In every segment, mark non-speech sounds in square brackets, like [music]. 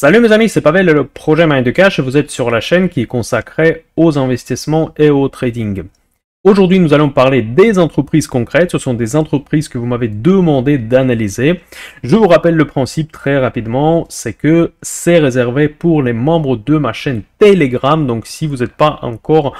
Salut mes amis, c'est Pavel, le projet Mind Cash, vous êtes sur la chaîne qui est consacrée aux investissements et au trading. Aujourd'hui, nous allons parler des entreprises concrètes. Ce sont des entreprises que vous m'avez demandé d'analyser. Je vous rappelle le principe très rapidement, c'est que c'est réservé pour les membres de ma chaîne Telegram. Donc, si vous n'êtes pas encore,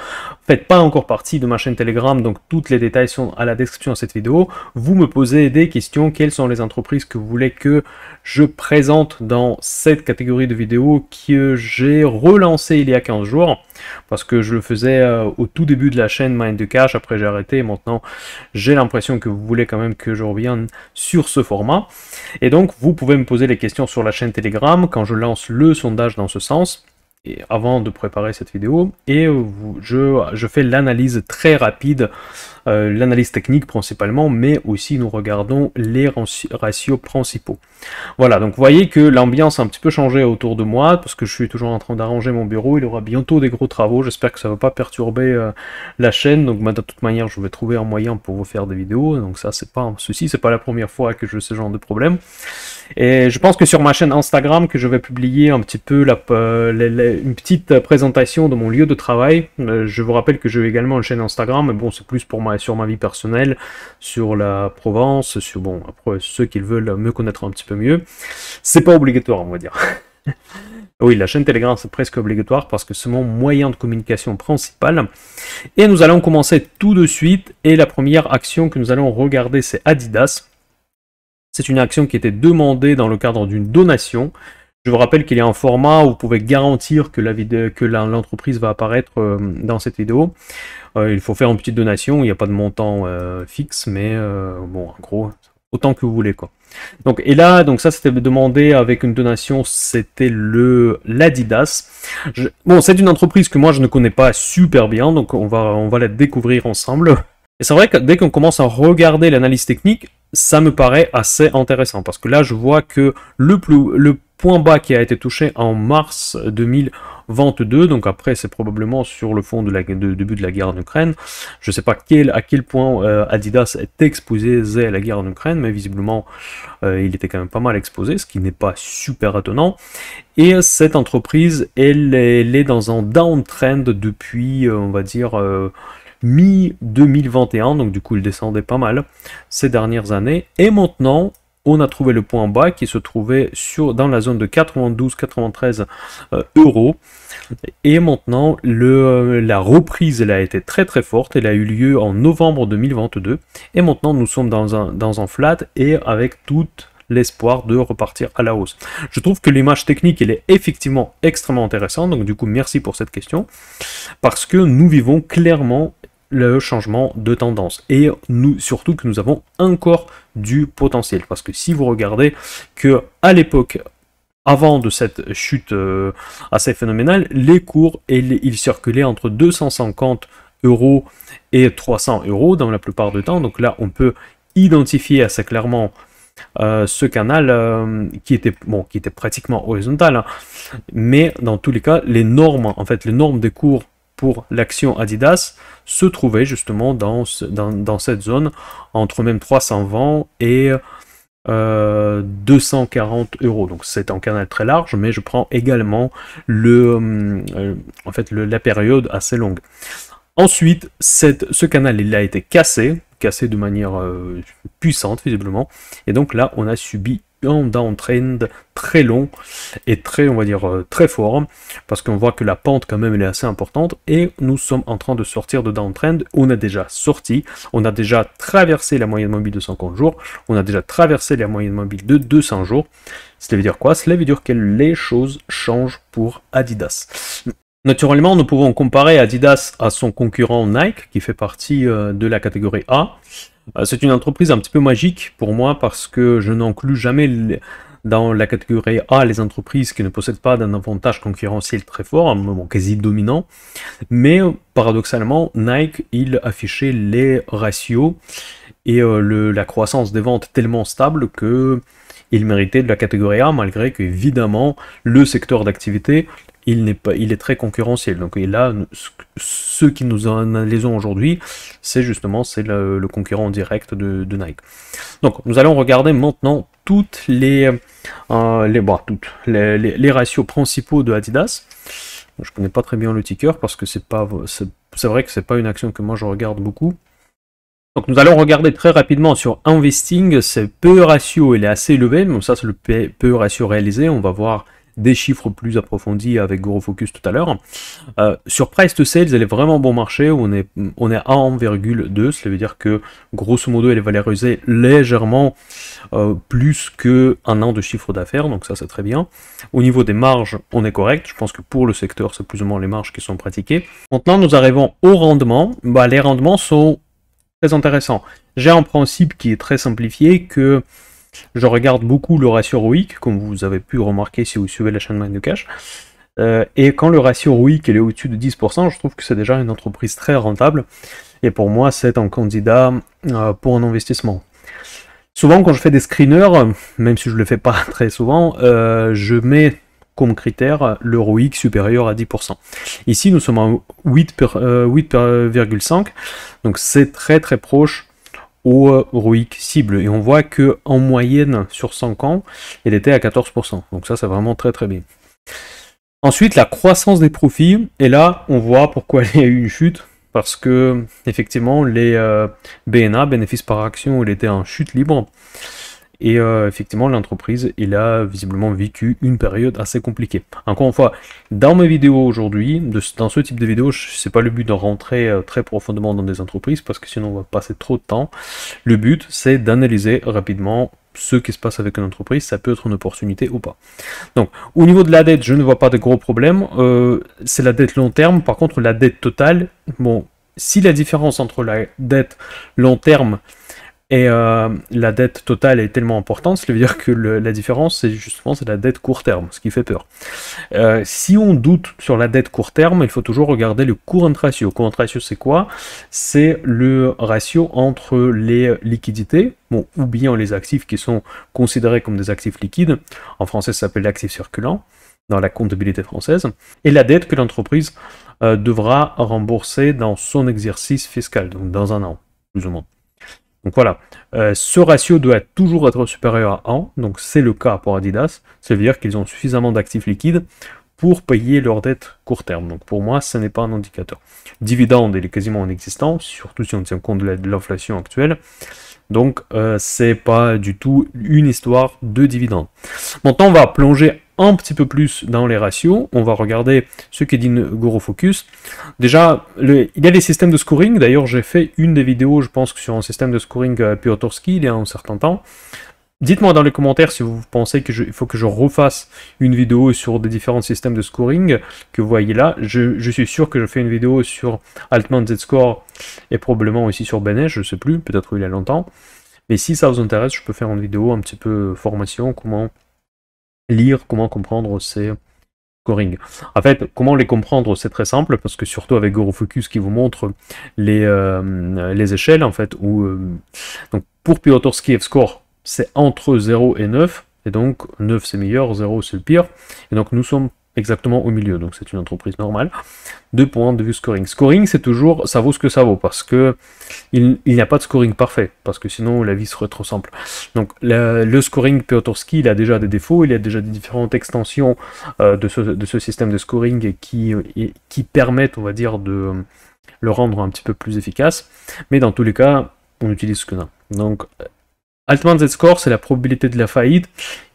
faites pas encore partie de ma chaîne Telegram, donc tous les détails sont à la description de cette vidéo. Vous me posez des questions. Quelles sont les entreprises que vous voulez que je présente dans cette catégorie de vidéos que j'ai relancée il y a 15 jours? Parce que je le faisais euh, au tout début de la chaîne Mind de Cash, après j'ai arrêté, et maintenant j'ai l'impression que vous voulez quand même que je revienne sur ce format. Et donc vous pouvez me poser les questions sur la chaîne Telegram quand je lance le sondage dans ce sens avant de préparer cette vidéo et je, fais l'analyse très rapide, euh, l'analyse technique principalement, mais aussi nous regardons les ratios principaux. Voilà, donc vous voyez que l'ambiance a un petit peu changé autour de moi parce que je suis toujours en train d'arranger mon bureau. Il y aura bientôt des gros travaux. J'espère que ça ne va pas perturber euh, la chaîne. Donc bah, de toute manière, je vais trouver un moyen pour vous faire des vidéos. Donc ça, c'est pas un souci. C'est pas la première fois que je ce genre de problème. Et je pense que sur ma chaîne Instagram, que je vais publier un petit peu la, euh, une petite présentation de mon lieu de travail. Euh, je vous rappelle que j'ai également une chaîne Instagram, mais bon, c'est plus pour sur ma vie personnelle, sur la Provence, sur bon, après, ceux qui veulent me connaître un petit peu mieux. C'est pas obligatoire, on va dire. [laughs] Oui, la chaîne Telegram, c'est presque obligatoire parce que c'est mon moyen de communication principal. Et nous allons commencer tout de suite. Et la première action que nous allons regarder, c'est Adidas. C'est une action qui était demandée dans le cadre d'une donation. Je vous rappelle qu'il y a un format où vous pouvez garantir que l'entreprise va apparaître euh, dans cette vidéo. Euh, il faut faire une petite donation, il n'y a pas de montant euh, fixe, mais bon, en gros, autant que vous voulez quoi. Donc et là donc ça c'était demandé avec une donation c'était le l'Adidas. Bon c'est une entreprise que moi je ne connais pas super bien donc on va on va la découvrir ensemble. Et c'est vrai que dès qu'on commence à regarder l'analyse technique ça me paraît assez intéressant parce que là je vois que le, plus, le point bas qui a été touché en mars 2022, donc après c'est probablement sur le fond de la, de, début de la guerre en Ukraine. Je ne sais pas quel, à quel point euh, Adidas est exposé à la guerre en Ukraine, mais visiblement euh, il était quand même pas mal exposé, ce qui n'est pas super étonnant. Et cette entreprise, elle, est dans un downtrend depuis, euh, on va dire, mi-2021, donc du coup il descendait pas mal ces dernières années. Et maintenant, on a trouvé le point bas qui se trouvait sur, dans la zone de 92-93 euh, euros. Et maintenant, le, euh, la reprise, elle a été très très forte. Elle a eu lieu en novembre 2022. Et maintenant, nous sommes dans un, dans un flat et avec tout l'espoir de repartir à la hausse. Je trouve que l'image technique, elle est effectivement extrêmement intéressante, donc du coup, merci pour cette question, parce que nous vivons clairement le changement de tendance. Et nous, surtout que nous avons encore du potentiel. Parce que si vous regardez que à l'époque, avant de cette chute euh, assez phénoménale, les cours ils circulaient entre 250 euros et 300 euros dans la plupart du temps. Donc là, on peut identifier assez clairement euh, ce canal euh, qui était bon, qui était pratiquement horizontal. Hein. Mais dans tous les cas, les normes, en fait, les normes des cours l'action Adidas se trouvait justement dans, dans, cette zone entre même 320 et 240 euh, euros. Donc c'est un canal très large, mais je prends également le, euh, euh, en fait, la période assez longue. Ensuite, cette, ce canal il a été cassé, cassé de manière puissante visiblement, et donc là on a subi un trend très long et très, on va dire, euh, très fort, parce qu'on voit que la pente quand même elle est assez importante, et nous sommes en train de sortir de downtrend, on a déjà sorti, on a déjà traversé la moyenne mobile de 50 jours, on a déjà traversé la moyenne mobile de 200 jours, c'est veut dire quoi Cela veut dire que les choses changent pour Adidas. Naturellement, nous pouvons comparer Adidas à son concurrent Nike, qui fait partie euh, de la catégorie A, euh, c'est une entreprise un petit peu magique pour moi parce que je n'inclus jamais dans la catégorie A les entreprises qui ne possèdent pas d'un avantage concurrentiel très fort, un moment quasi dominant. Mais euh, paradoxalement, Nike, il affichait les ratios et euh, la croissance des ventes tellement stable que il méritait de la catégorie A, malgré qu'évidemment, le secteur d'activité il n'est pas, il est très concurrentiel. Donc et là, ceux qui nous analysons aujourd'hui, c'est justement c'est le, concurrent direct de, Nike. Donc nous allons regarder maintenant toutes les, euh, les, bon, toutes les, ratios principaux de Adidas. Je connais pas très bien le ticker parce que c'est pas, c'est vrai que c'est pas une action que moi je regarde beaucoup. Donc nous allons regarder très rapidement sur investing, c'est peu ratio, il est assez élevé, mais ça c'est le peu ratio réalisé, on va voir des chiffres plus approfondis avec gros Focus tout à l'heure. Euh, sur Price to Sales, elle est vraiment bon marché, on est, on est à 1,2, cela veut dire que grosso modo elle est valorisée légèrement euh, plus que un an de chiffre d'affaires, donc ça c'est très bien. Au niveau des marges, on est correct, je pense que pour le secteur c'est plus ou moins les marges qui sont pratiquées. Maintenant nous arrivons au rendement, bah, les rendements sont très intéressants. J'ai un principe qui est très simplifié que je regarde beaucoup le ratio ROIC, comme vous avez pu remarquer si vous suivez la chaîne de Cash. Euh, et quand le ratio ROIC est au-dessus de 10%, je trouve que c'est déjà une entreprise très rentable. Et pour moi, c'est un candidat euh, pour un investissement. Souvent, quand je fais des screeners, même si je ne le fais pas [laughs] très souvent, euh, je mets comme critère le ROIC supérieur à 10%. Ici, nous sommes à 8,5, donc c'est très très proche au euh, ROIC cible. Et on voit que en moyenne sur 5 ans, il était à 14%. Donc ça, c'est vraiment très très bien. Ensuite, la croissance des profits. Et là, on voit pourquoi [laughs] il y a eu une chute. Parce que, effectivement, les euh, BNA, bénéfices par action, il était en chute libre. Et euh, effectivement, l'entreprise, il a visiblement vécu une période assez compliquée. Encore une fois, dans mes vidéos aujourd'hui, dans ce type de vidéo, c'est pas le but de rentrer euh, très profondément dans des entreprises parce que sinon on va passer trop de temps. Le but, c'est d'analyser rapidement ce qui se passe avec une entreprise, ça peut être une opportunité ou pas. Donc, au niveau de la dette, je ne vois pas de gros problèmes. Euh, c'est la dette long terme. Par contre, la dette totale, bon, si la différence entre la dette long terme et euh, la dette totale est tellement importante, cest veut dire que le, la différence, c'est justement c'est la dette court terme, ce qui fait peur. Euh, si on doute sur la dette court terme, il faut toujours regarder le courant ratio. Courant ratio, c'est quoi C'est le ratio entre les liquidités, bon, ou bien les actifs qui sont considérés comme des actifs liquides. En français, ça s'appelle l'actif circulant dans la comptabilité française, et la dette que l'entreprise euh, devra rembourser dans son exercice fiscal, donc dans un an, plus ou moins. Donc voilà, euh, ce ratio doit toujours être supérieur à 1, donc c'est le cas pour Adidas, cest à dire qu'ils ont suffisamment d'actifs liquides pour payer leurs dettes court terme. Donc pour moi, ce n'est pas un indicateur. Dividende, il est quasiment inexistant, surtout si on tient compte de l'inflation actuelle. Donc ce euh, c'est pas du tout une histoire de dividende. Maintenant, on va plonger un petit peu plus dans les ratios. On va regarder ce qu'est dit focus Déjà, le, il y a les systèmes de scoring. D'ailleurs, j'ai fait une des vidéos, je pense, sur un système de scoring à euh, il y a un certain temps. Dites-moi dans les commentaires si vous pensez qu'il faut que je refasse une vidéo sur des différents systèmes de scoring que vous voyez là. Je, suis sûr que je fais une vidéo sur Altman Z-Score et probablement aussi sur Benet, je ne sais plus, peut-être il y a longtemps. Mais si ça vous intéresse, je peux faire une vidéo un petit peu formation, comment lire, comment comprendre ces scoring. En fait, comment les comprendre C'est très simple, parce que surtout avec focus qui vous montre les, euh, les échelles, en fait, où, euh, donc pour Piotrowski F-score, c'est entre 0 et 9, et donc 9 c'est meilleur, 0 c'est le pire, et donc nous sommes exactement au milieu, donc c'est une entreprise normale. Deux points de vue scoring. Scoring, c'est toujours ça vaut ce que ça vaut, parce que il, n'y a pas de scoring parfait, parce que sinon la vie serait trop simple. Donc le, scoring Piotrowski, il a déjà des défauts, il y a déjà des différentes extensions euh, de, ce, de, système de scoring qui, qui permettent, on va dire, de le rendre un petit peu plus efficace, mais dans tous les cas, on utilise ce que ça Donc euh, Altman Z-score, c'est la probabilité de la faillite.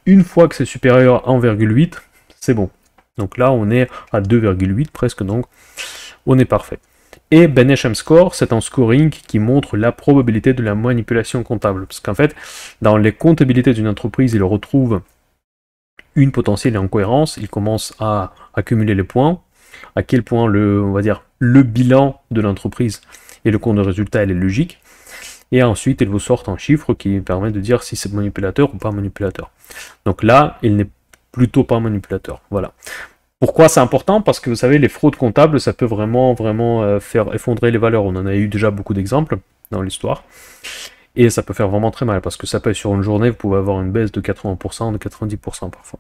Une fois que c'est supérieur à 1,8, c'est bon, donc là, on est à 2,8 presque, donc on est parfait. Et Benesham Score, c'est un scoring qui montre la probabilité de la manipulation comptable. Parce qu'en fait, dans les comptabilités d'une entreprise, il retrouve une potentielle incohérence, il commence à accumuler les points, à quel point le, on va dire, le bilan de l'entreprise et le compte de résultat elle est logique. Et ensuite, il vous sort un chiffre qui permet de dire si c'est manipulateur ou pas manipulateur. Donc là, il n'est plutôt pas manipulateur. Voilà. Pourquoi c'est important Parce que vous savez, les fraudes comptables, ça peut vraiment, vraiment euh, faire effondrer les valeurs. On en a eu déjà beaucoup d'exemples dans l'histoire. Et ça peut faire vraiment très mal, parce que ça paye sur une journée, vous pouvez avoir une baisse de 80%, de 90% parfois.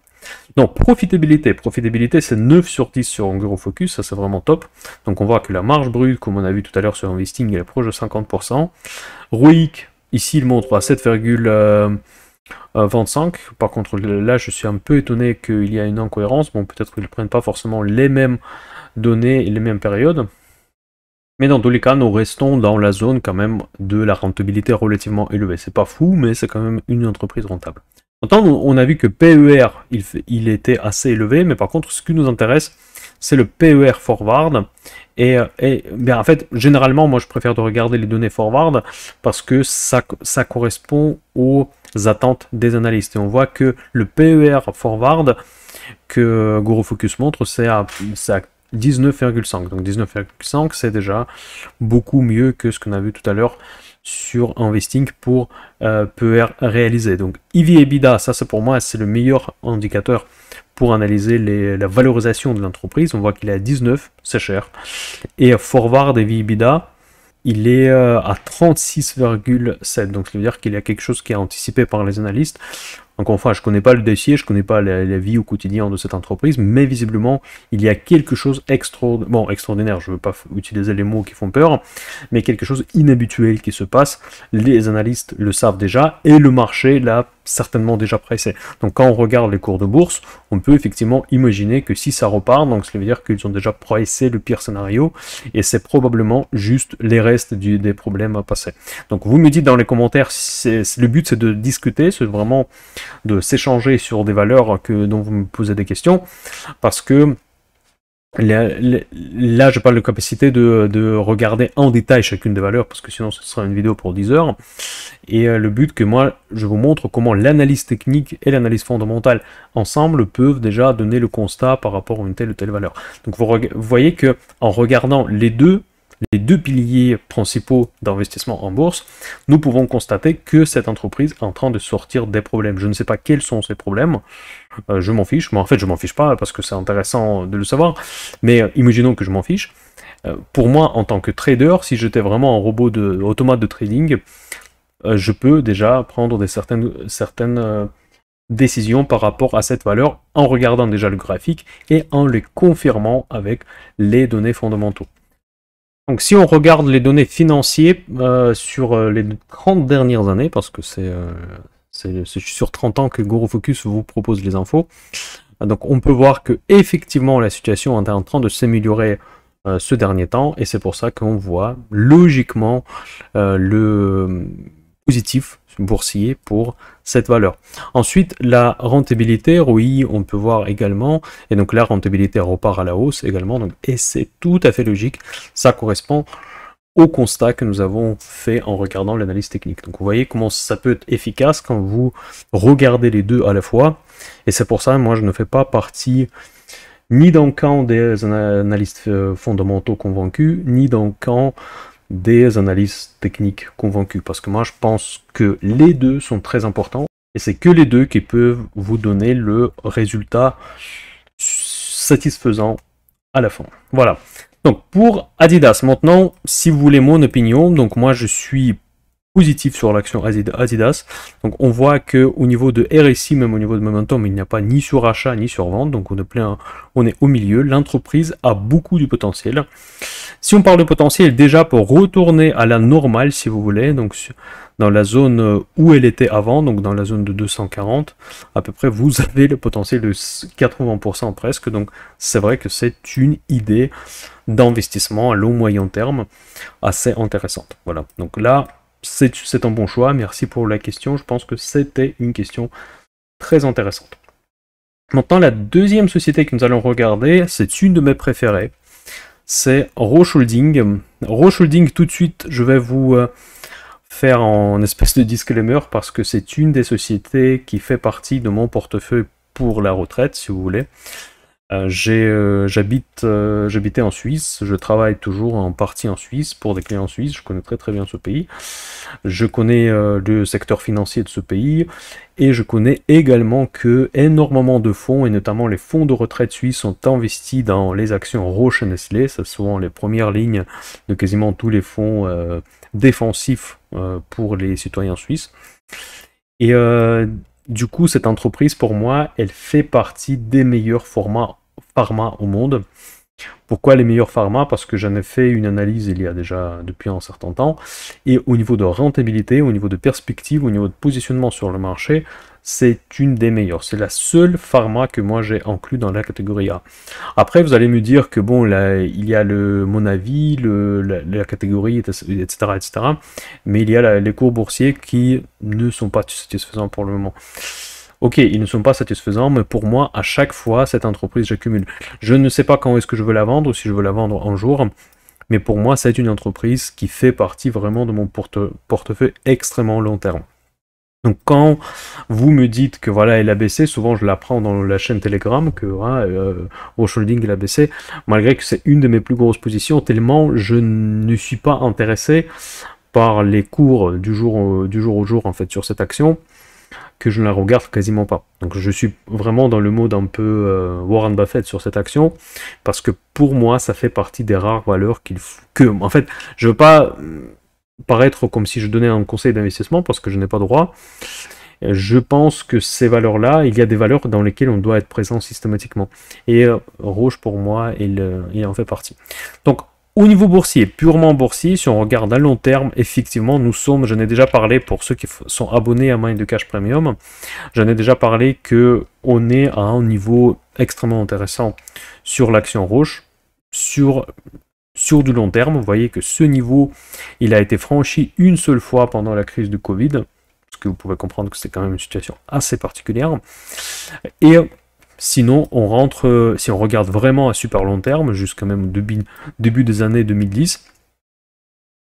Donc, profitabilité. Profitabilité, c'est 9 sur 10 sur Anguro Focus, ça c'est vraiment top. Donc on voit que la marge brute, comme on a vu tout à l'heure sur Investing, elle est proche de 50%. ROIC, ici, il montre à 7,5%. 25, par contre là je suis un peu étonné qu'il y ait une incohérence, bon peut-être qu'ils ne prennent pas forcément les mêmes données et les mêmes périodes, mais dans tous les cas nous restons dans la zone quand même de la rentabilité relativement élevée, c'est pas fou mais c'est quand même une entreprise rentable. on a vu que PER il, était assez élevé, mais par contre ce qui nous intéresse c'est le PER forward. Et, bien en fait, généralement, moi je préfère de regarder les données forward parce que ça correspond au attentes des analystes. Et on voit que le PER forward que Guru Focus montre, c'est à, 19,5. Donc 19,5, c'est déjà beaucoup mieux que ce qu'on a vu tout à l'heure sur Investing pour euh, PER réalisé. Donc EV EBITDA, ça c'est pour moi, c'est le meilleur indicateur pour analyser la valorisation de l'entreprise. On voit qu'il est à 19, c'est cher. Et Forward EV EBITDA, il est euh, à 36,7. Donc, ça veut dire qu'il y a quelque chose qui est anticipé par les analystes. Encore une je ne connais pas le dossier, je ne connais pas la, vie au quotidien de cette entreprise, mais visiblement, il y a quelque chose extraordinaire, extraordinaire, je ne veux pas utiliser les mots qui font peur, mais quelque chose inhabituel qui se passe. Les analystes le savent déjà, et le marché l'a certainement déjà pressé. Donc quand on regarde les cours de bourse, on peut effectivement imaginer que si ça repart, donc ça veut dire qu'ils ont déjà pressé le pire scénario, et c'est probablement juste les restes des problèmes à passer. Donc vous me dites dans les commentaires, le but c'est de discuter, c'est vraiment de s'échanger sur des valeurs que, dont vous me posez des questions, parce que Là, je parle de capacité de, de, regarder en détail chacune des valeurs, parce que sinon ce sera une vidéo pour 10 heures. Et euh, le but que moi, je vous montre comment l'analyse technique et l'analyse fondamentale ensemble peuvent déjà donner le constat par rapport à une telle ou telle valeur. Donc vous, vous voyez que en regardant les deux, les deux piliers principaux d'investissement en bourse, nous pouvons constater que cette entreprise est en train de sortir des problèmes. Je ne sais pas quels sont ces problèmes, euh, je m'en fiche, Moi, en fait je m'en fiche pas parce que c'est intéressant de le savoir, mais euh, imaginons que je m'en fiche. Euh, pour moi, en tant que trader, si j'étais vraiment un robot de automate de trading, je peux déjà prendre certaines, décisions par rapport à cette valeur en regardant déjà le graphique et en les confirmant avec les données fondamentaux. Donc si on regarde les données financières euh, sur euh, les 30 dernières années, parce que c'est euh, sur 30 ans que Guru Focus vous propose les infos, donc on peut voir que effectivement la situation est en train de s'améliorer ce dernier temps, et c'est pour ça qu'on voit logiquement le positif boursier pour cette valeur. Ensuite, la rentabilité, oui, on peut voir également, et donc la rentabilité repart à la hausse également, et c'est tout à fait logique, ça correspond au constat que nous avons fait en regardant l'analyse technique. Donc vous voyez comment ça peut être efficace quand vous regardez les deux à la fois, et c'est pour ça, moi je ne fais pas partie ni dans le camp des analystes euh, fondamentaux convaincus, ni dans le camp des analyses techniques convaincues. Parce que moi, je pense que les deux sont très importants. Et c'est que les deux qui peuvent vous donner le résultat satisfaisant à la fin. Voilà. Donc pour Adidas, maintenant, si vous voulez mon opinion, donc moi je suis positif sur l'action Adidas. Donc on voit que au niveau de RSI, même au niveau de momentum, il n'y a pas ni sur achat ni sur vente Donc on est on est au milieu. L'entreprise a beaucoup du potentiel. Si on parle de potentiel, déjà pour retourner à la normale, si vous voulez, donc dans la zone euh, où elle était avant, donc dans la zone de 240, à peu près, vous [laughs] avez le potentiel de 80% presque. Donc c'est vrai que c'est une idée d'investissement à long moyen terme assez intéressante. Voilà. Donc là, c'est un bon choix. Merci pour la question. Je pense que c'était une question très intéressante. Maintenant, la deuxième société que nous allons regarder, c'est une de mes préférées. C'est Roche Holding. Roche Holding, tout de suite, je vais vous euh, faire en espèce de disclaimer parce que c'est une des sociétés qui fait partie de mon portefeuille pour la retraite, si vous voulez. Euh, euh, j'habite, euh, j'habitais en Suisse, je travaille toujours en partie en Suisse pour des clients suisses, je connais très très bien ce pays. Je connais le secteur financier de ce pays et je connais également que énormément de fonds, et notamment les fonds de retraite suisses, sont investis dans les actions Roche Nestlé. ce souvent les premières lignes de quasiment tous les fonds défensifs pour les citoyens suisses. Et du coup, cette entreprise, pour moi, elle fait partie des meilleurs formats pharma au monde. Pourquoi les meilleurs pharma Parce que j'en ai fait une analyse il y a déjà depuis un certain temps. Et au niveau de rentabilité, au niveau de perspective, au niveau de positionnement sur le marché, c'est une des meilleures. C'est la seule pharma que moi j'ai inclus dans la catégorie A. Après, vous allez me dire que bon, là, il y a le mon avis, la, catégorie, etc., etc. Mais il y a les cours boursiers qui ne sont pas satisfaisants pour le moment ok, ils ne sont pas satisfaisants, mais pour moi, à chaque fois, cette entreprise, j'accumule. Je ne sais pas quand est-ce que je veux la vendre, ou si je veux la vendre un jour, mais pour moi, c'est une entreprise qui fait partie vraiment de mon portefeuille extrêmement long terme. Donc quand vous me dites que voilà elle a baissé, souvent je l'apprends dans la chaîne Telegram que voilà, ah, euh, Roche Holding a baissé, malgré que c'est une de mes plus grosses positions, tellement je ne suis pas intéressé par les cours du jour, du jour au jour en fait sur cette action que je ne la regarde quasiment pas. Donc je suis vraiment dans le mode un peu euh, Warren Buffett sur cette action, parce que pour moi, ça fait partie des rares valeurs qu'il faut que... En fait, je veux pas euh, paraître comme si je donnais un conseil d'investissement, parce que je n'ai pas droit. Je pense que ces valeurs-là, il y a des valeurs dans lesquelles on doit être présent systématiquement. Et euh, Rouge, pour moi, il, il en fait partie. Donc, au niveau boursier, purement boursier, si on regarde à long terme, effectivement, nous sommes, j'en ai déjà parlé pour ceux qui sont abonnés à Mind de Cash Premium, j'en ai déjà parlé que on est à un niveau extrêmement intéressant sur l'action roche, sur, sur du long terme. Vous voyez que ce niveau, il a été franchi une seule fois pendant la crise du Covid, parce que vous pouvez comprendre que c'est quand même une situation assez particulière. Et Sinon, on rentre, euh, si on regarde vraiment à super long terme, jusqu'à même début, des années 2010,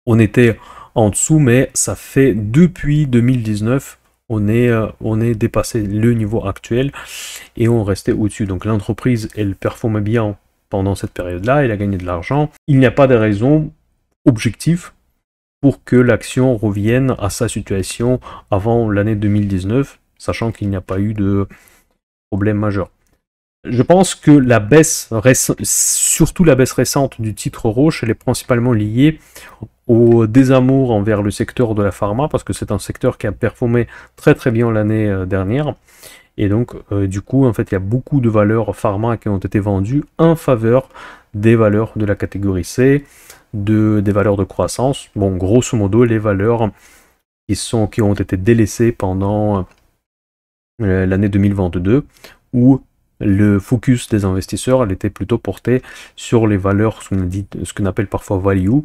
on était en dessous, mais ça fait depuis 2019, on est, euh, on est dépassé le niveau actuel et on restait au-dessus. Donc l'entreprise, elle performait bien pendant cette période-là, elle a gagné de l'argent. Il n'y a pas de raison objective pour que l'action revienne à sa situation avant l'année 2019, sachant qu'il n'y a pas eu de problème majeur. Je pense que la baisse surtout la baisse récente du titre Roche, elle est principalement liée au désamour envers le secteur de la pharma, parce que c'est un secteur qui a performé très très bien l'année euh, dernière. Et donc, euh, du coup, en fait, il y a beaucoup de valeurs pharma qui ont été vendues en faveur des valeurs de la catégorie C, de, des valeurs de croissance. Bon, grosso modo, les valeurs qui, sont, qui ont été délaissées pendant euh, l'année 2022, où le focus des investisseurs elle était plutôt porté sur les valeurs, ce qu'on appelle parfois value,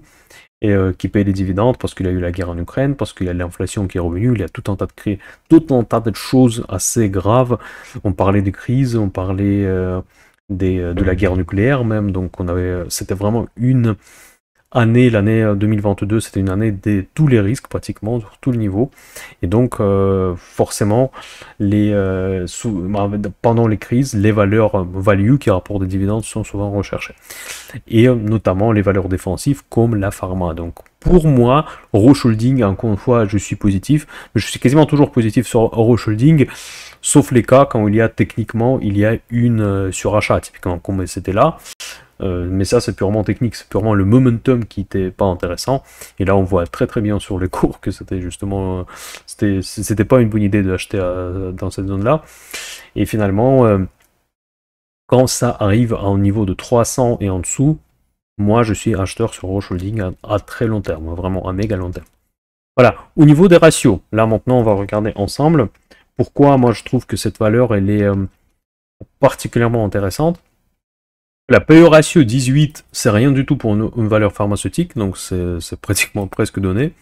et euh, qui paye des dividendes parce qu'il y a eu la guerre en Ukraine, parce qu'il y a l'inflation qui est revenue, il y a tout un tas de tas de choses assez graves. On parlait de crise, on parlait euh, euh, de la guerre nucléaire même, donc on avait, c'était vraiment une année, l'année 2022, euh, c'était une année de tous les risques pratiquement, sur tout le niveau. Et donc, euh, forcément, les, euh, sous, pendant les crises, les valeurs value qui rapportent des dividendes sont souvent recherchées. Et notamment les valeurs défensives comme la pharma. Donc, pour moi, Roche Holding, encore une fois, je suis positif, mais je suis quasiment toujours positif sur Roche Holding, sauf les cas quand il y a techniquement, il y a une euh, surachat, typiquement comme c'était là. Euh, mais ça, c'est purement technique, c'est purement le momentum qui n'était pas intéressant. Et là, on voit très très bien sur les cours que c'était justement, euh, c'était, c'était pas une bonne idée d'acheter dans cette zone-là. Et finalement, quand ça arrive à un niveau de 300 et en dessous, moi, je suis acheteur sur Roche Holding à, très long terme, hein, vraiment à méga long terme. Voilà, au niveau des ratios, là maintenant, on va regarder ensemble pourquoi moi je trouve que cette valeur, elle est euh, particulièrement intéressante. La PE ratio 18, c'est rien du tout pour une, valeur pharmaceutique, donc c'est pratiquement [laughs] presque donné.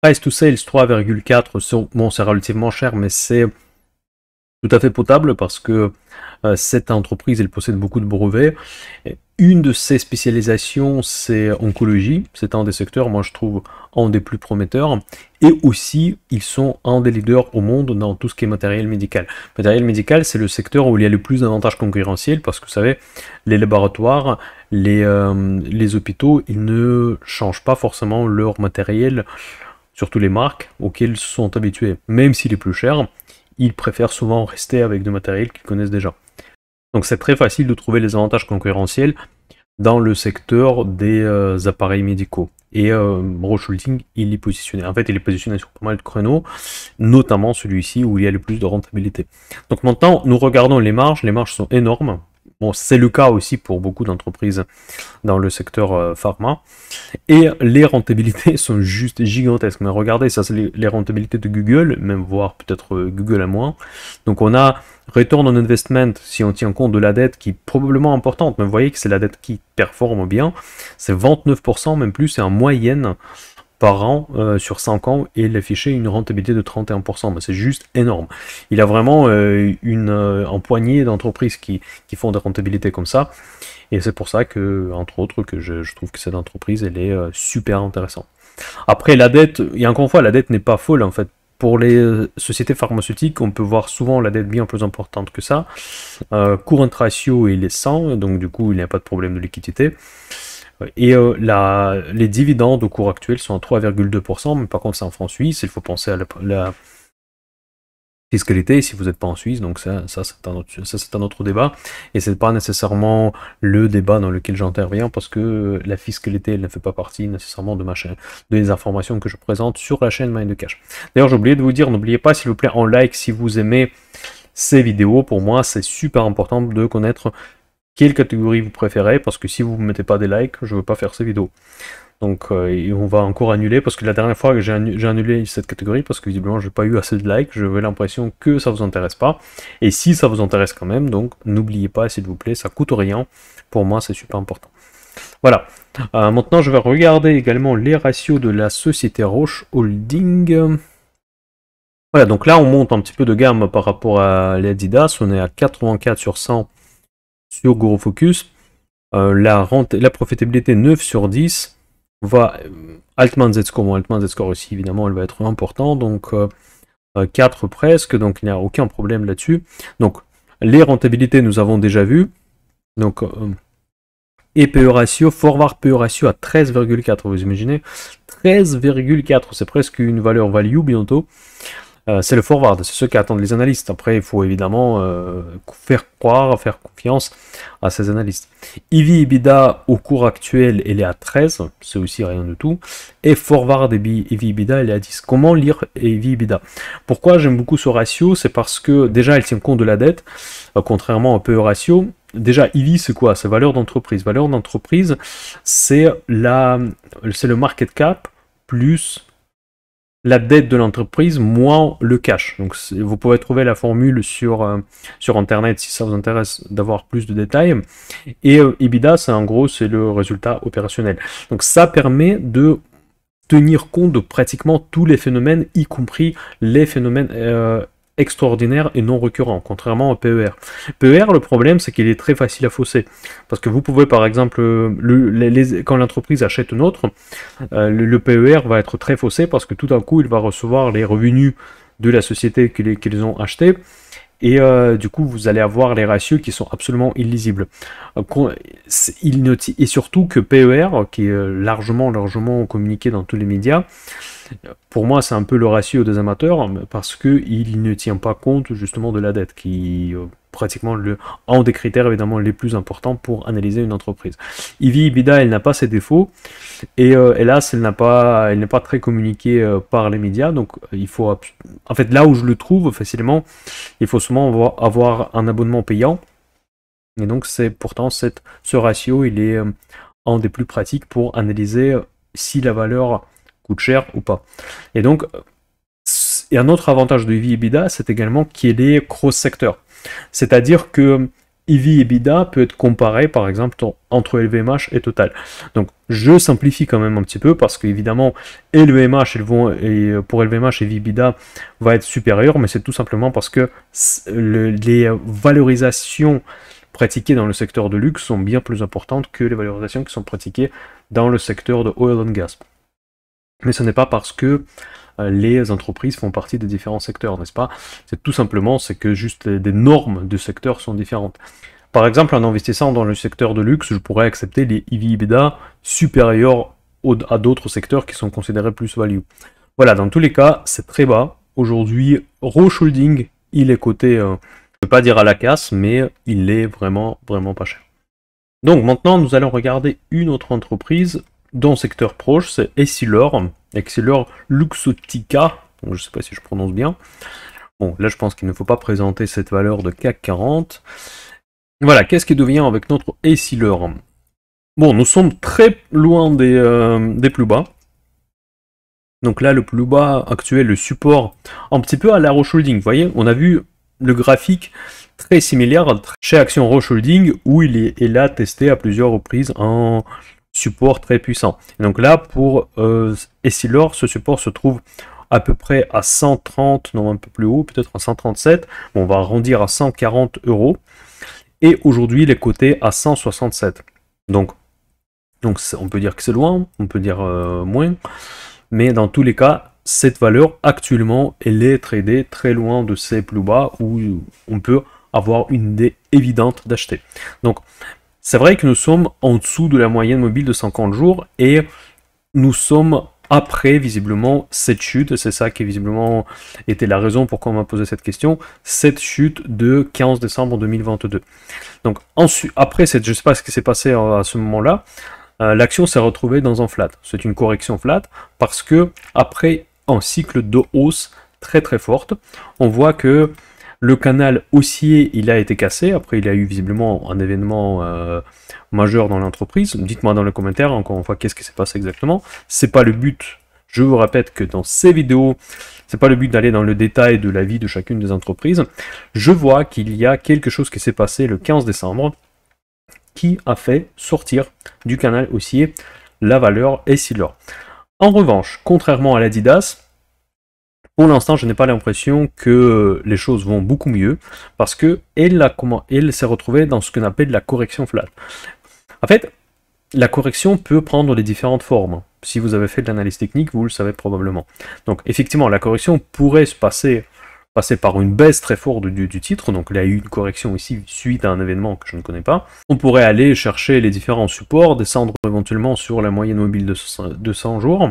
Price to sales 3,4, bon, c'est relativement cher, mais c'est tout à fait potable parce que euh, cette entreprise, elle possède beaucoup de brevets. une de ses spécialisations, c'est oncologie. C'est un des secteurs, moi je trouve, un des plus prometteurs. Et aussi, ils sont un des leaders au monde dans tout ce qui est matériel médical. Matériel médical, c'est le secteur où il y a le plus d'avantages concurrentiels parce que vous savez, les laboratoires, les, euh, les hôpitaux, ils ne changent pas forcément leur matériel surtout les marques auxquelles ils sont habitués, même s'il est plus cher, ils préfèrent souvent rester avec du matériel qu'ils connaissent déjà. Donc c'est très facile de trouver les avantages concurrentiels dans le secteur des euh, appareils médicaux. Et euh, Holding, il est positionné. En fait, il est positionné sur pas mal de créneaux, notamment celui-ci où il y a le plus de rentabilité. Donc maintenant, nous regardons les marges. Les marges sont énormes. Bon, c'est le cas aussi pour beaucoup d'entreprises dans le secteur euh, pharma. Et les rentabilités [laughs] sont juste gigantesques. Mais regardez, ça c'est les rentabilités de Google, même voire peut-être euh, Google à moins. Donc on a return on investment si on tient compte de la dette qui est probablement importante. Mais vous voyez que c'est la dette qui performe bien. C'est 29%, même plus, c'est en moyenne par an euh, sur cinq ans et l'afficher une rentabilité de 31%. Ben, bah, c'est juste énorme. Il a vraiment euh, une, euh, poignée d'entreprises qui, font des rentabilités comme ça. Et c'est pour ça que, entre autres, que je, trouve que cette entreprise, elle est super intéressante. Après, la dette, et encore une fois, la dette n'est pas folle en fait. Pour les sociétés pharmaceutiques, on peut voir souvent la dette bien plus importante que ça. courant ratio, il est 100, donc du coup, il n'y a pas de problème de liquidité. Et euh, les dividendes au cours actuel sont à 3,2%, mais par contre c'est en France suisse, il faut penser à la, fiscalité si vous n'êtes pas en Suisse, donc ça, ça c'est un, autre débat, et c'est pas nécessairement le débat dans lequel j'interviens, parce que la fiscalité, elle ne fait pas partie nécessairement de ma chaîne, des informations que je présente sur la chaîne Mind de Cash. D'ailleurs, j'ai oublié de vous dire, n'oubliez pas, s'il vous plaît, en like si vous aimez ces vidéos, pour moi c'est super important de connaître quelle catégorie vous préférez, parce que si vous ne mettez pas des likes, je ne veux pas faire ces vidéos. Donc euh, on va encore annuler, parce que la dernière fois que j'ai annulé cette catégorie, parce que visiblement je n'ai pas eu assez de likes, j'avais l'impression que ça ne vous intéresse pas. Et si ça vous intéresse quand même, donc n'oubliez pas, s'il vous plaît, ça coûte rien. Pour moi, c'est super important. Voilà. Euh, maintenant, je vais regarder également les ratios de la société Roche Holding. Voilà, donc là, on monte un petit peu de gamme par rapport à l'Adidas. On est à 84 sur 100 sur Guru Focus, euh, la, rente, la profitabilité 9 sur 10 va. Euh, Altman Z-score, Altman Z-score aussi, évidemment, elle va être important Donc, 4 euh, presque, donc il n'y a aucun problème là-dessus. Donc, les rentabilités, nous avons déjà vu. Donc, et PE ratio, forward PE ratio à 13,4, vous imaginez 13,4, c'est presque une valeur value bientôt. Euh, c'est le forward, c'est ce qu'attendent les analystes. Après, il faut évidemment euh, faire croire, faire confiance à ces analystes. Ivy EBITDA au cours actuel, elle est à 13, c'est aussi rien du tout. Et forward EV EBITDA, elle est à 10. Comment lire Ivy EBITDA Pourquoi j'aime beaucoup ce ratio C'est parce que déjà, elle tient compte de la dette, euh, contrairement au peu ratio. Déjà, Ivy, c'est quoi C'est valeur d'entreprise. Valeur d'entreprise, c'est la, c'est le market cap plus la dette de l'entreprise moins le cash. Donc vous pouvez trouver la formule sur, euh, sur Internet si ça vous intéresse d'avoir plus de détails. Et ibida, euh, EBITDA, c'est en gros, c'est le résultat opérationnel. Donc ça permet de tenir compte de pratiquement tous les phénomènes, y compris les phénomènes euh, extraordinaire et non récurrent, contrairement au PER. PER, le problème, c'est qu'il est très facile à fausser. Parce que vous pouvez, par exemple, euh, le, quand l'entreprise achète une autre, euh, le, PER va être très faussé parce que tout d'un coup, il va recevoir les revenus de la société qu'ils ont acheté. Et euh, du coup, vous allez avoir les ratios qui sont absolument illisibles. Et surtout que PER, qui est largement, largement communiqué dans tous les médias, pour moi, c'est un peu le ratio des amateurs parce qu'il ne tient pas compte justement de la dette qui est euh, pratiquement le, un des critères évidemment les plus importants pour analyser une entreprise. Ivy Ibida, elle n'a pas ses défauts et euh, hélas, elle n'a pas, n'est pas très communiquée euh, par les médias. Donc, il faut, en fait, là où je le trouve facilement, il faut souvent avoir, un abonnement payant. Et donc, c'est pourtant ce ratio, il est un des plus pratiques pour analyser si la valeur coûte cher ou pas. Et donc, et un autre avantage de EV c'est également qu'il est cross-secteur. C'est-à-dire que EV peut être comparé par exemple entre LVMH et Total. Donc je simplifie quand même un petit peu parce qu'évidemment LVMH et euh, pour LVMH et EBITDA va être supérieur, mais c'est tout simplement parce que les valorisations pratiquées dans le secteur de luxe sont bien plus importantes que les valorisations qui sont pratiquées dans le secteur de oil and gas. Mais ce n'est pas parce que euh, les entreprises font partie des différents secteurs, n'est-ce pas C'est tout simplement, c'est que juste des normes de secteur sont différentes. Par exemple, en investissant dans le secteur de luxe, je pourrais accepter les EV-EBITDA supérieurs à d'autres secteurs qui sont considérés plus value. Voilà, dans tous les cas, c'est très bas. Aujourd'hui, Roche Holding, il est coté, euh, je ne pas dire à la casse, mais il est vraiment, vraiment pas cher. Donc maintenant, nous allons regarder une autre entreprise dans secteur proche, c'est Essilor, Essilor Luxotica, je ne sais pas si je prononce bien. Bon, là je pense qu'il ne faut pas présenter cette valeur de CAC 40. Voilà, qu'est-ce qui devient avec notre Essilor Bon, nous sommes très loin des, euh, des plus bas. Donc là, le plus bas actuel, le support, un petit peu à la Roche Holding. Vous voyez, on a vu le graphique très similaire chez Action Roche Holding, où il est, là testé à plusieurs reprises en support très puissant. donc là, pour si euh, Essilor, ce support se trouve à peu près à 130, non un peu plus haut, peut-être à 137. on va arrondir à 140 euros. Et aujourd'hui, les côtés à 167. Donc, donc on peut dire que c'est loin, on peut dire euh, moins. Mais dans tous les cas, cette valeur actuellement, elle est tradée très loin de ses plus bas où on peut avoir une idée évidente d'acheter. Donc, c'est vrai que nous sommes en dessous de la moyenne mobile de 50 jours et nous sommes après visiblement cette chute, c'est ça qui visiblement était la raison pourquoi on m'a posé cette question, cette chute de 15 décembre 2022. Donc ensuite, après, cette, je ne sais pas ce qui s'est passé euh, à ce moment-là, euh, l'action s'est retrouvée dans un flat. C'est une correction flat parce que après un cycle de hausse très très forte, on voit que le canal haussier, il a été cassé. Après, il y a eu visiblement un événement euh, majeur dans l'entreprise. Dites-moi dans les commentaires, encore une fois, qu'est-ce qui s'est passé exactement. C'est pas le but. Je vous répète que dans ces vidéos, c'est pas le but d'aller dans le détail de la vie de chacune des entreprises. Je vois qu'il y a quelque chose qui s'est passé le 15 décembre qui a fait sortir du canal haussier la valeur Essilor. En revanche, contrairement à l'Adidas, pour l'instant, je n'ai pas l'impression que euh, les choses vont beaucoup mieux parce que elle, s'est retrouvée dans ce qu'on appelle la correction flat. En fait, la correction peut prendre les différentes formes. Si vous avez fait de l'analyse technique, vous le savez probablement. Donc effectivement, la correction pourrait se passer, par une baisse très forte du, du, titre, donc il y a eu une correction ici suite à un événement que je ne connais pas. On pourrait aller chercher les différents supports, descendre éventuellement sur la moyenne mobile de 200 jours.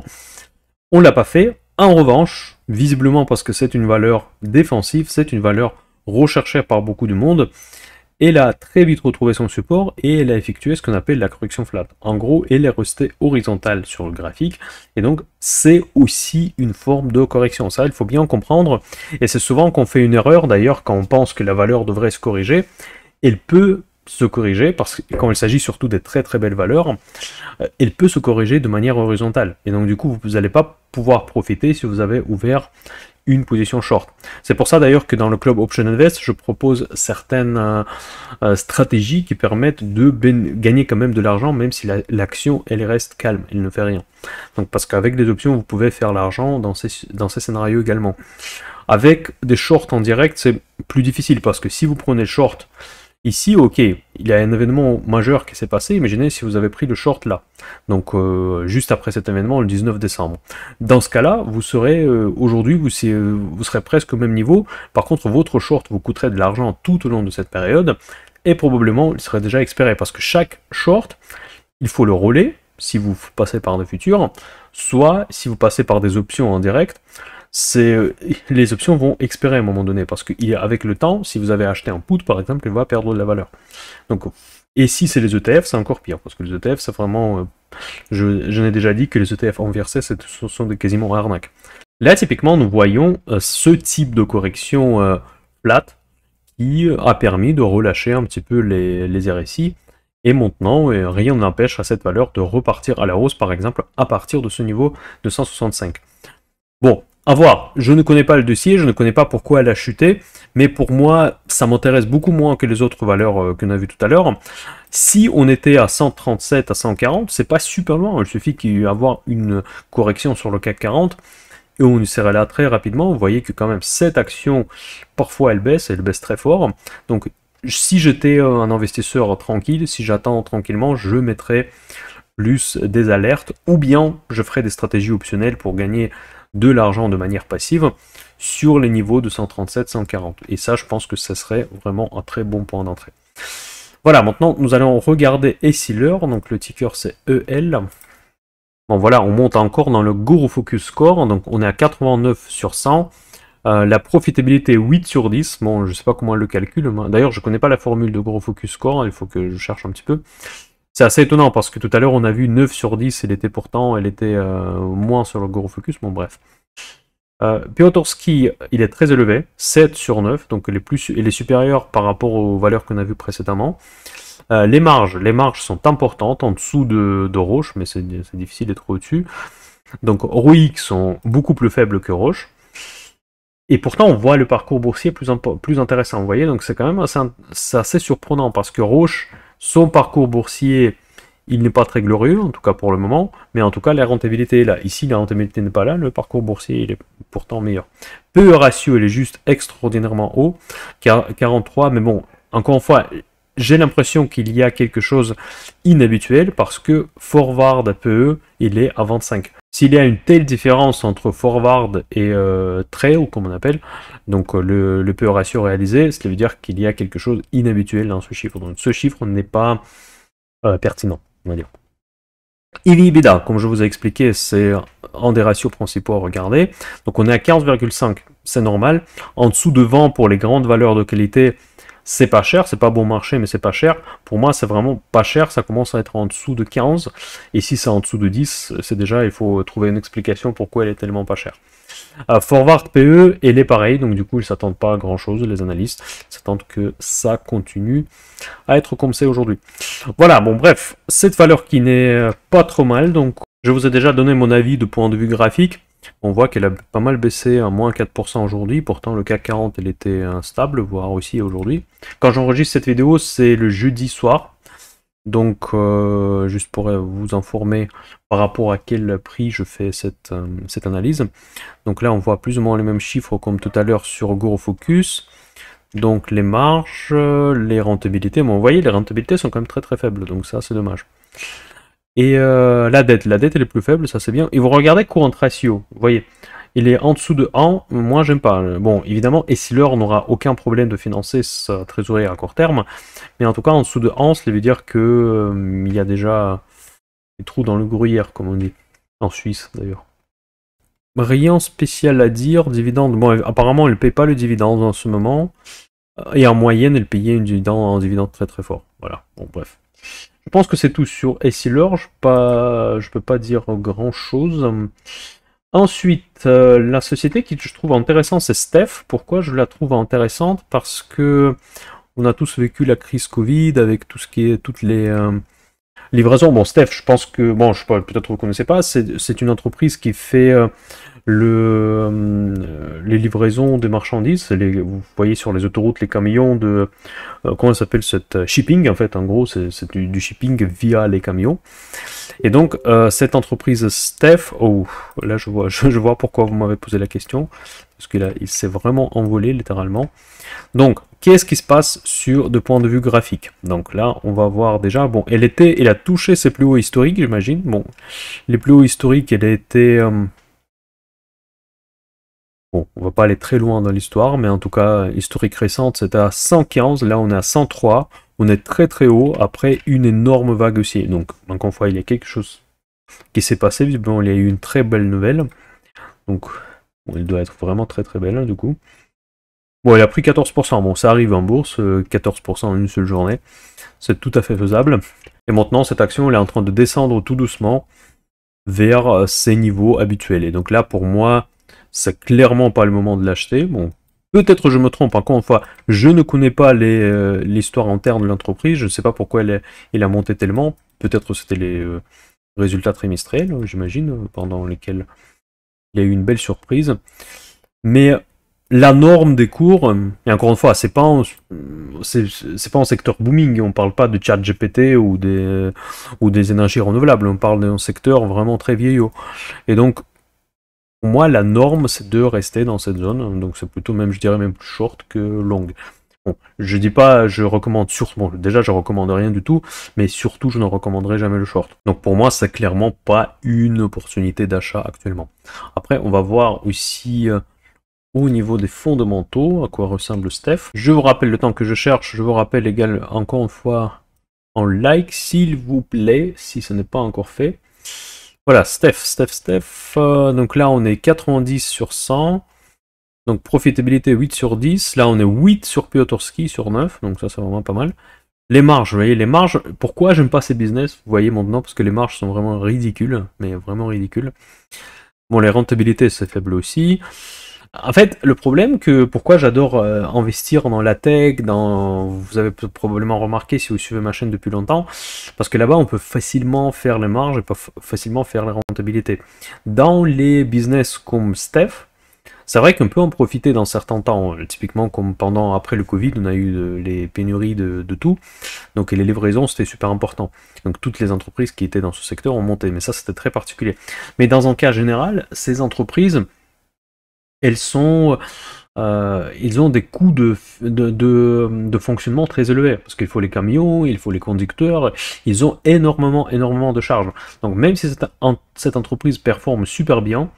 On ne l'a pas fait, en revanche, visiblement parce que c'est une valeur défensive, c'est une valeur recherchée par beaucoup de monde. Elle a très vite retrouvé son support et elle a effectué ce qu'on appelle la correction flat. En gros, elle est restée horizontale sur le graphique et donc c'est aussi une forme de correction. Ça, il faut bien comprendre et c'est souvent qu'on fait une erreur d'ailleurs quand on pense que la valeur devrait se corriger. Elle peut se corriger, parce que quand il s'agit surtout des très très belles valeurs, elle euh, peut se corriger de manière horizontale. Et donc du coup, vous n'allez pas pouvoir profiter si vous avez ouvert une position short. C'est pour ça d'ailleurs que dans le club Option Invest, je propose certaines euh, euh, stratégies qui permettent de ben-, gagner quand même de l'argent, même si l'action elle reste calme, elle ne fait rien. Donc parce qu'avec des options, vous pouvez faire l'argent dans ces, dans ces scénarios également. Avec des shorts en direct, c'est plus difficile parce que si vous prenez short, Ici, ok, il y a un événement majeur qui s'est passé, imaginez si vous avez pris le short là, donc euh, juste après cet événement, le 19 décembre. Dans ce cas-là, vous serez, euh, aujourd'hui, euh, vous, serez presque au même niveau, par contre, votre short vous coûterait de l'argent tout au long de cette période, et probablement, il serait déjà expiré, parce que chaque short, il faut le rouler si vous passez par le futur, soit si vous passez par des options en direct, c'est euh, les options vont expirer à un moment donné parce qu'avec le temps, si vous avez acheté un put par exemple, il va perdre de la valeur. Donc, et si c'est les ETF, c'est encore pire parce que les ETF, c'est vraiment, euh, je, n'ai déjà dit que les ETF inversés, ce sont des quasiment arnaque Là, typiquement, nous voyons euh, ce type de correction plate qui a permis de relâcher un petit peu les, les RSI. Et maintenant, rien n'empêche à cette valeur de repartir à la hausse, par exemple, à partir de ce niveau de 165. Bon, a voir. Je ne connais pas le dossier, je ne connais pas pourquoi elle a chuté, mais pour moi, ça m'intéresse beaucoup moins que les autres valeurs euh, qu'on a vues tout à l'heure. Si on était à 137, à 140, c'est pas super loin. Il suffit qu'il y ait avoir une correction sur le CAC 40 et on serait là très rapidement. Vous voyez que quand même cette action, parfois elle baisse, elle baisse très fort. Donc si j'étais euh, un investisseur tranquille, si j'attends tranquillement, je mettrais plus des alertes ou bien je ferais des stratégies optionnelles pour gagner de l'argent de manière passive sur les niveaux de 137, 140. Et ça, je pense que ça serait vraiment un très bon point d'entrée. Voilà, maintenant, nous allons regarder Essilor. Donc, le ticker, c'est EL. Bon, voilà, on monte encore dans le Guru Focus Score. Donc, on est à 89 sur 100. Euh, la profitabilité 8 sur 10, bon je sais pas comment elle le calcule, d'ailleurs je connais pas la formule de gros focus score, il faut que je cherche un petit peu. C'est assez étonnant parce que tout à l'heure on a vu 9 sur 10, elle était pourtant, elle était euh, moins sur le Goro Focus, bon bref. Euh, il est très élevé, 7 sur 9, donc il est, plus, supérieur par rapport aux valeurs qu'on a vues précédemment. Euh, les marges, les marges sont importantes, en dessous de, Roche, mais c'est difficile d'être au-dessus. Donc ROIC sont beaucoup plus faibles que Roche. Et pourtant, on voit le parcours boursier plus, plus intéressant, vous voyez, donc c'est quand même assez, assez surprenant parce que Roche son parcours boursier, il n'est pas très glorieux, en tout cas pour le moment, mais en tout cas la rentabilité est là. Ici, la rentabilité n'est pas là, le parcours boursier il est pourtant meilleur. Peu ratio, il est juste extraordinairement haut, 43, mais bon, encore une fois, j'ai l'impression qu'il y a quelque chose inhabituel parce que forward PE, il est à 25. S'il y a une telle différence entre forward et euh, trait, ou comme on appelle, donc euh, le, le PE ratio réalisé, cela veut dire qu'il y a quelque chose d'inhabituel dans ce chiffre. Donc ce chiffre n'est pas euh, pertinent, on va dire. comme je vous ai expliqué, c'est un des ratios principaux à regarder. Donc on est à 15,5, c'est normal. En dessous de 20 pour les grandes valeurs de qualité, c'est pas cher, c'est pas bon marché, mais c'est pas cher. Pour moi, c'est vraiment pas cher, ça commence à être en dessous de 15, et si c'est en dessous de 10, c'est déjà, il faut trouver une explication pourquoi elle est tellement pas chère. Euh, forward PE, elle est pareille, donc du coup, ils s'attendent pas à grand chose, les analystes s'attendent que ça continue à être comme c'est aujourd'hui. Voilà, bon, bref, cette valeur qui n'est pas trop mal, donc je vous ai déjà donné mon avis de point de vue graphique. On voit qu'elle a pas mal baissé à moins 4% aujourd'hui, pourtant le CAC 40 était instable, voire aussi aujourd'hui. Quand j'enregistre cette vidéo, c'est le jeudi soir. Donc euh, juste pour vous informer par rapport à quel prix je fais euh, cette, analyse. Donc là on voit plus ou moins les mêmes chiffres comme tout à l'heure sur Focus, Donc les marges, euh, les rentabilités, mais vous voyez les rentabilités sont quand même très très faibles, donc ça c'est dommage. Et euh, la dette, la dette elle est plus faible, ça c'est bien. Et vous regardez courant ratio, vous voyez, il est en dessous de 1, moi j'aime pas. Bon, évidemment, et si on n'aura aucun problème de financer sa trésorerie à court terme, mais en tout cas en dessous de 1, cela veut dire que euh, il y a déjà des trous dans le gruyère, comme on dit, en Suisse d'ailleurs. Rien spécial à dire, dividende, bon apparemment elle paye pas le dividende en ce moment, et en moyenne elle payait une dividende, un dividende très très fort. Voilà, bon bref. Je pense que c'est tout sur Essilor, Pas, je peux pas dire grand chose. Ensuite, euh, la société qui je trouve intéressante, c'est Steph. Pourquoi je la trouve intéressante Parce que on a tous vécu la crise Covid avec tout ce qui est toutes les euh, livraison. Bon, Steph, je pense que, bon, je sais peut-être que vous ne connaissez pas, c'est une entreprise qui fait euh, le, euh, les livraisons des marchandises. Les, vous voyez sur les autoroutes les camions de, euh, comment s'appelle cette euh, shipping en fait, en gros, c'est du, du, shipping via les camions. Et donc, cette entreprise Steph, oh, là je vois, [laughs] je vois pourquoi vous m'avez posé la question parce qu'il il s'est vraiment envolé littéralement. Donc, qu'est-ce qui se passe sur de point de vue graphique Donc là, on va voir déjà, bon, elle était, elle a touché ses plus hauts historiques, j'imagine. Bon, les plus hauts historiques, elle a été... Euh, bon, on va pas aller très loin dans l'histoire, mais en tout cas, historique récente, c'était à 115, là on est à 103, on est très très haut après une énorme vague aussi. Donc, encore une fois, il y a quelque chose qui s'est passé, visiblement, il y a eu une très belle nouvelle. Donc, il doit être vraiment très très belle, hein, du coup. Bon, il a pris 14%. Bon, ça arrive en bourse, 14% euh, en une seule journée. C'est tout à fait faisable. Et maintenant, cette action, elle est en train de descendre tout doucement vers euh, ses niveaux habituels. Et donc là, pour moi, c'est clairement pas le moment de l'acheter. Bon, peut-être je me trompe. Encore une fois, je ne connais pas euh, l'histoire en interne de l'entreprise. Je ne sais pas pourquoi elle, a monté tellement. Peut-être c'était les résultats trimestriels, j'imagine, pendant lesquels il y a eu une belle surprise. Mais la norme des cours, et encore une fois, c'est pas c'est, pas en secteur booming, on parle pas de chat GPT ou des, ou des énergies renouvelables, on parle d'un secteur vraiment très vieillot. Et donc, pour moi, la norme, c'est de rester dans cette zone, donc c'est plutôt même, je dirais même plus short que longue je dis pas, je recommande surtout, déjà je recommande rien du tout, mais surtout je ne recommanderai jamais le short. Donc pour moi, c'est clairement pas une opportunité d'achat actuellement. Après, on va voir aussi euh, au niveau des fondamentaux, à quoi ressemble Steph. Je vous rappelle le temps que je cherche, je vous rappelle également encore une fois en like, s'il vous plaît, si ce n'est pas encore fait. Voilà, Steph, Steph, Steph. Euh, donc là, on est 90 sur 100. Donc profitabilité 8 sur 10. Là, on est 8 sur Piotrowski sur 9. Donc ça, c'est vraiment pas mal. Les marges, vous voyez, les marges. Pourquoi j'aime pas ces business Vous voyez maintenant, parce que les marges sont vraiment ridicules. Mais vraiment ridicules. Bon, les rentabilités, c'est faible aussi. En fait, le problème que pourquoi j'adore euh, investir dans la tech, dans vous avez probablement remarqué si vous suivez ma chaîne depuis longtemps, parce que là-bas on peut facilement faire les marges et pas facilement faire la rentabilité. Dans les business comme Steph, c'est vrai qu'on peut en profiter dans certains temps, hein. typiquement comme pendant après le Covid, on a eu euh, les pénuries de, tout, donc les livraisons c'était super important. Donc toutes les entreprises qui étaient dans ce secteur ont monté, mais ça c'était très particulier. Mais dans un cas général, ces entreprises, elles sont, euh, ils ont des coûts de, de fonctionnement très élevés, parce qu'il faut les camions, il faut les conducteurs, ils ont énormément, énormément de charges. Donc même si cette, cette entreprise performe super bien,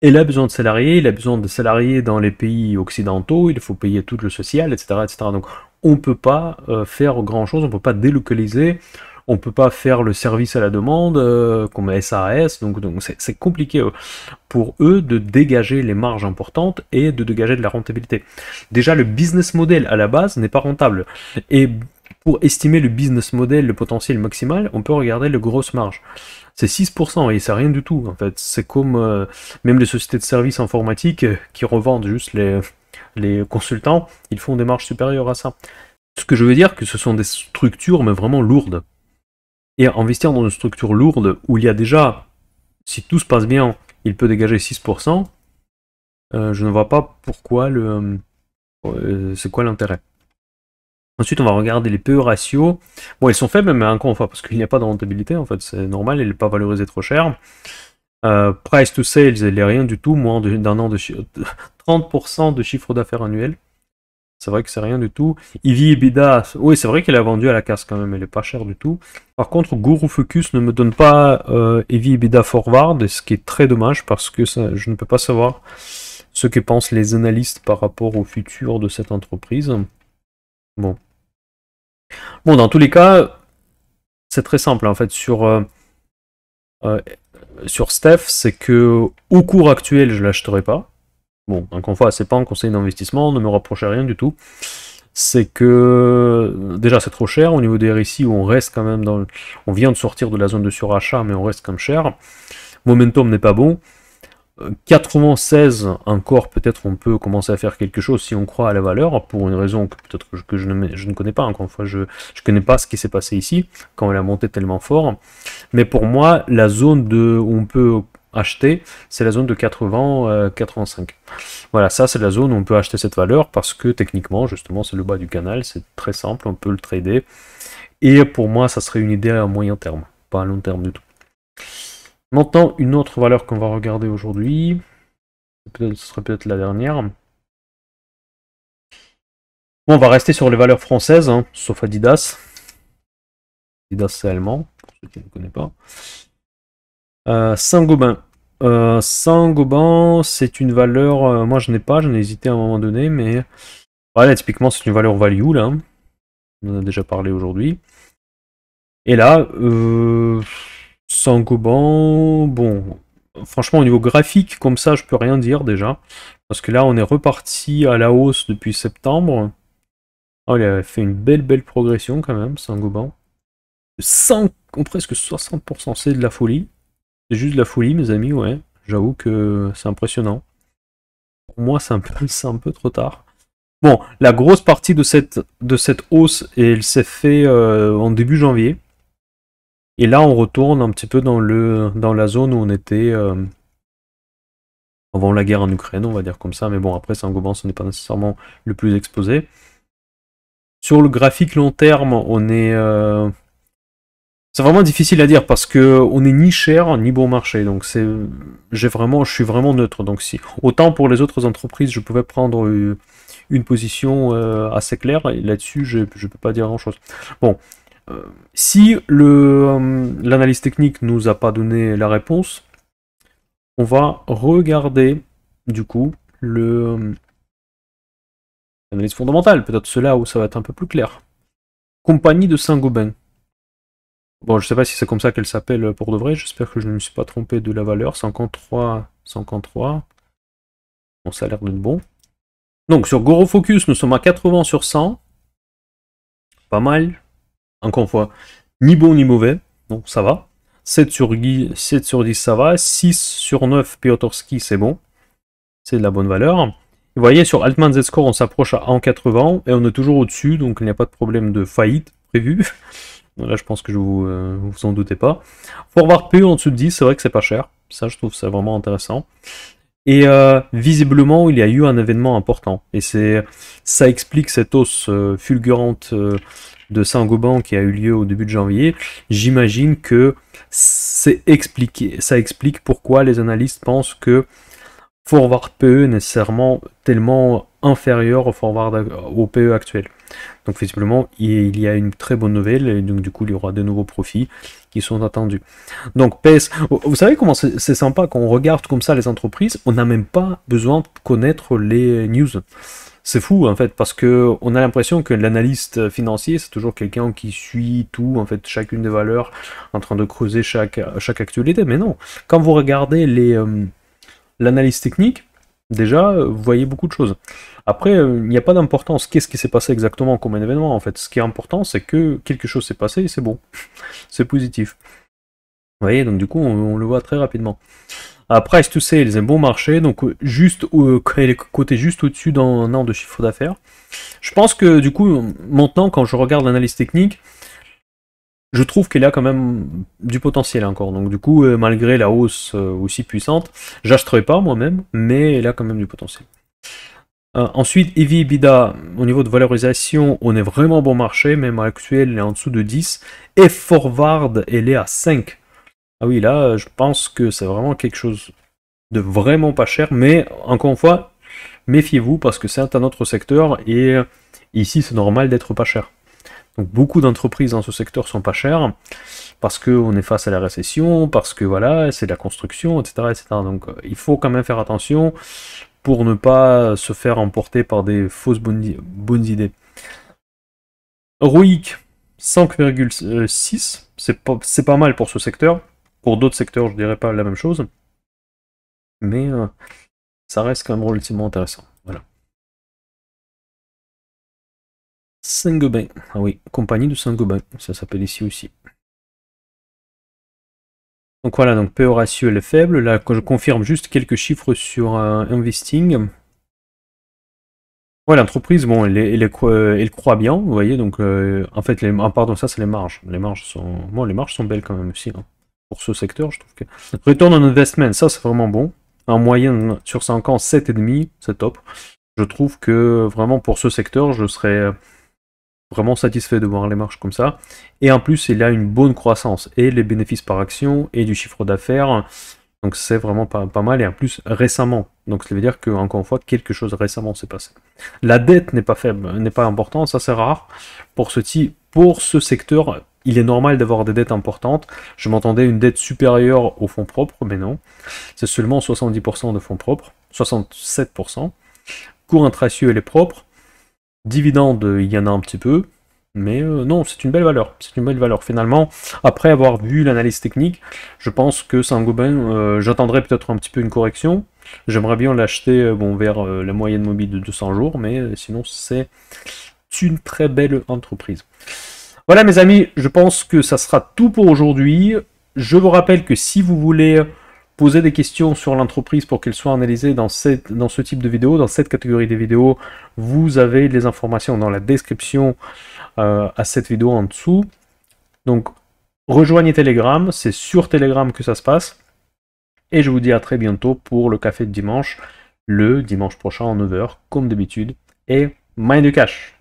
et il a besoin de salariés, il a besoin de salariés dans les pays occidentaux, il faut payer tout le social, etc. etc. Donc on ne peut pas euh, faire grand-chose, on ne peut pas délocaliser, on ne peut pas faire le service à la demande euh, comme SAS, donc c'est compliqué euh, pour eux de dégager les marges importantes et de dégager de la rentabilité. Déjà le business model à la base n'est pas rentable. Et pour estimer le business model, le potentiel maximal, on peut regarder les grosses marges c'est 6%, et c'est rien du tout, en fait. C'est comme euh, même les sociétés de services informatiques euh, qui revendent juste les, les consultants, ils font des marges supérieures à ça. Ce que je veux dire, que ce sont des structures, mais vraiment lourdes. Et investir dans une structure lourde où il y a déjà, si tout se passe bien, il peut dégager 6%, euh, je ne vois pas pourquoi le. c'est quoi l'intérêt Ensuite, on va regarder les PE ratios. Bon, ils sont faibles, mais encore une fois, parce qu'il n'y a pas de rentabilité, en fait, c'est normal, il n'est pas valorisé trop cher. Euh, price to sales, il n'est rien du tout, moins d'un an de 30% [laughs] de chiffre d'affaires annuel. C'est vrai que c'est rien du tout. Ivy Bida, oui, c'est vrai qu'elle a vendu à la casse quand même, elle est pas chère du tout. Par contre, Guru Focus ne me donne pas euh, Ivy Forward, ce qui est très dommage parce que je ne peux pas savoir ce que pensent les analystes par rapport au futur de cette entreprise. Bon, Bon, dans tous les cas, c'est très simple en fait. Sur, euh, euh, Steph, c'est que au cours actuel, je l'achèterai pas. Bon, encore fois c'est pas un conseil d'investissement, ne me rapproche rien du tout. C'est que déjà c'est trop cher au niveau des RSI où on reste quand même dans. On vient de sortir de la zone de surachat, mais on reste quand même cher. Momentum n'est pas bon. 96 encore peut-être on peut commencer à faire quelque chose si on croit à la valeur pour une raison que peut-être que je ne, je ne, connais pas encore une fois je ne connais pas ce qui s'est passé ici quand elle a monté tellement fort mais pour moi la zone de où on peut acheter c'est la zone de 80 85 euh, voilà ça c'est la zone où on peut acheter cette valeur parce que techniquement justement c'est le bas du canal c'est très simple on peut le trader et pour moi ça serait une idée à moyen terme pas à long terme du tout Maintenant, une autre valeur qu'on va regarder aujourd'hui, ce serait peut-être la dernière. on va rester sur les valeurs françaises, hein, sauf Adidas. Adidas, c'est allemand, pour ceux qui ne connaissent pas. Euh, Saint-Gobain. Euh, Saint-Gobain, c'est une valeur... Euh, moi, je n'ai pas, j'en ai hésité à un moment donné, mais... Voilà, typiquement, c'est une valeur value, là. Hein. On en a déjà parlé aujourd'hui. Et là, euh, Sangoban, bon, franchement, au niveau graphique, comme ça, je peux rien dire déjà. Parce que là, on est reparti à la hausse depuis septembre. Oh, il a fait une belle, belle progression quand même, Sangoban. 100, presque 60%, c'est de la folie. C'est juste de la folie, mes amis, ouais. J'avoue que c'est impressionnant. Pour moi, c'est un, peu, [laughs] trop tard. Bon, la grosse partie de cette, de cette hausse, elle s'est faite euh, en début janvier. Et là, on retourne un petit peu dans, le, dans la zone où on était euh, avant la guerre en Ukraine, on va dire comme ça. Mais bon, après, Saint-Gobain, ce n'est pas nécessairement le plus exposé. Sur le graphique long terme, on est... Euh, c'est vraiment difficile à dire parce que on ni cher ni bon marché. Donc c'est, j'ai vraiment, je suis vraiment neutre. Donc si autant pour les autres entreprises, je pouvais prendre euh, une position assez claire et là-dessus, je ne peux pas dire grand-chose. Bon, euh, si le euh, l'analyse technique nous a pas donné la réponse, on va regarder du coup le euh, l'analyse fondamentale. Peut-être cela où ça va être un peu plus clair. Compagnie de Saint-Gobain. Bon, je sais pas si c'est comme ça qu'elle s'appelle pour de vrai. J'espère que je ne me suis pas trompé de la valeur. 53, 53. Bon, ça a l'air d'être bon. Donc sur Gorofocus, nous sommes à 80 sur 100. Pas mal encore une fois, ni bon ni mauvais, donc ça va. 7 sur 10, 7 sur 10 ça va. 6 sur 9, Piotrowski, c'est bon. C'est de la bonne valeur. Vous voyez, sur Altman Z-Score, on s'approche à 1,80 et on est toujours au-dessus, donc il n'y a pas de problème de faillite prévu. [laughs] Là, je pense que je euh, vous, vous en doutez pas. Forward P en dessous de 10, c'est vrai que c'est pas cher. Ça, je trouve ça vraiment intéressant. Et euh, visiblement, il y a eu un événement important. Et c'est ça explique cette hausse euh, fulgurante de Saint-Gobain qui a eu lieu au début de janvier, j'imagine que c'est expliqué, ça explique pourquoi les analystes pensent que forward PE est nécessairement tellement inférieur au forward au PE actuel. Donc visiblement, il y a une très bonne nouvelle et donc du coup, il y aura de nouveaux profits qui sont attendus. Donc PS, e vous savez comment c'est sympa quand on regarde comme ça les entreprises, on n'a même pas besoin de connaître les news. C'est fou en fait parce que on a l'impression que l'analyste financier c'est toujours quelqu'un qui suit tout en fait chacune des valeurs en train de creuser chaque chaque actualité mais non quand vous regardez les euh, l'analyse technique déjà vous voyez beaucoup de choses après euh, il n'y a pas d'importance qu'est-ce qui s'est passé exactement comme un événement en fait ce qui est important c'est que quelque chose s'est passé et c'est bon [laughs] c'est positif vous voyez donc du coup on le voit très rapidement après price to sales, un bon marché, donc euh, juste au, euh, côté juste au-dessus d'un an de chiffre d'affaires. Je pense que du coup, maintenant, quand je regarde l'analyse technique, je trouve qu'elle a quand même du potentiel encore. Donc du coup, euh, malgré la hausse aussi puissante, j'achèterai pas moi-même, mais elle a quand même du potentiel. ensuite, Evie Bida, au niveau de valorisation, on est vraiment bon marché, même à actuel, elle est en dessous de 10. Et Forward, elle est à 5. Ah oui, là, je pense que c'est vraiment quelque chose de vraiment pas cher, mais encore une fois, méfiez-vous parce que c'est un autre secteur et ici c'est normal d'être pas cher. Donc beaucoup d'entreprises dans ce secteur sont pas chères parce qu'on est face à la récession, parce que voilà, c'est de la construction, etc., Donc il faut quand même faire attention pour ne pas se faire emporter par des fausses bonnes, idées. ROIC 5,6, c'est pas mal pour ce secteur. Pour d'autres secteurs, je dirais pas la même chose, mais euh, ça reste quand même relativement intéressant. Voilà. Saint-Gobain, ah oui, compagnie de Saint-Gobain, ça s'appelle ici aussi. Donc voilà, donc PE ratio elle est faible. Là, je confirme juste quelques chiffres sur euh, Investing. Ouais, l'entreprise, bon, elle, croit euh, bien, vous voyez. Donc, en fait, les, ah, pardon, ça, c'est les marges. Les marges sont, bon, les marges sont belles quand même aussi. Hein pour ce secteur, je trouve que... Return on investment, ça c'est vraiment bon. En moyenne sur 5 ans, 7,5, c'est top. Je trouve que vraiment pour ce secteur, je serais vraiment satisfait de voir les marches comme ça. Et en plus, il y a une bonne croissance et les bénéfices par action et du chiffre d'affaires. Donc c'est vraiment pas, mal. Et en plus, récemment. Donc ça veut dire que, encore une fois, quelque chose récemment s'est passé. La dette n'est pas faible, n'est pas importante, ça c'est rare. Pour ce, type, pour ce secteur, il est normal d'avoir des dettes importantes. Je m'entendais une dette supérieure aux fonds propres, mais non. C'est seulement 70% de fonds propres, 67%. Cours intracieux, elle est propre. Dividende, il y en a un petit peu. Mais euh, non, c'est une belle valeur. C'est une belle valeur. Finalement, après avoir vu l'analyse technique, je pense que Saint-Gobain, euh, j'attendrai peut-être un petit peu une correction. J'aimerais bien l'acheter euh, bon, vers la moyenne mobile de 200 jours, mais sinon, c'est une très belle entreprise. Voilà mes amis, je pense que ça sera tout pour aujourd'hui. Je vous rappelle que si vous voulez poser des questions sur l'entreprise pour qu'elle soit analysée dans, cette, dans ce type de vidéo, dans cette catégorie des vidéos, vous avez les informations dans la description euh, à cette vidéo en dessous. Donc rejoignez Telegram, c'est sur Telegram que ça se passe. Et je vous dis à très bientôt pour le café de dimanche, le dimanche prochain en 9h, comme d'habitude. Et main de cash